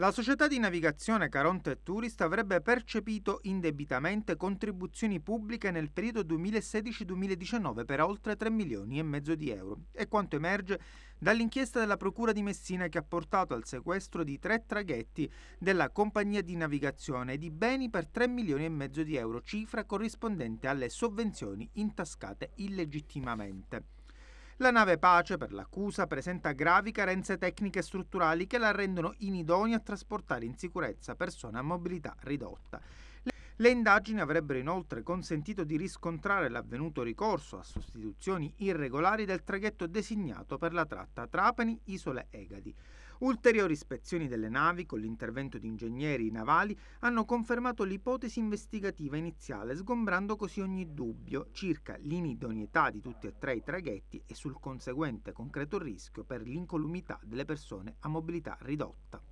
La società di navigazione Caronte e Tourist avrebbe percepito indebitamente contribuzioni pubbliche nel periodo 2016-2019 per oltre 3 milioni e mezzo di euro. È quanto emerge dall'inchiesta della Procura di Messina che ha portato al sequestro di tre traghetti della compagnia di navigazione e di beni per 3 milioni e mezzo di euro, cifra corrispondente alle sovvenzioni intascate illegittimamente. La nave Pace, per l'accusa, presenta gravi carenze tecniche e strutturali che la rendono inidonea a trasportare in sicurezza persone a mobilità ridotta. Le indagini avrebbero inoltre consentito di riscontrare l'avvenuto ricorso a sostituzioni irregolari del traghetto designato per la tratta Trapani-Isole Egadi. Ulteriori ispezioni delle navi con l'intervento di ingegneri navali hanno confermato l'ipotesi investigativa iniziale, sgombrando così ogni dubbio circa l'inidoneità di tutti e tre i traghetti e sul conseguente concreto rischio per l'incolumità delle persone a mobilità ridotta.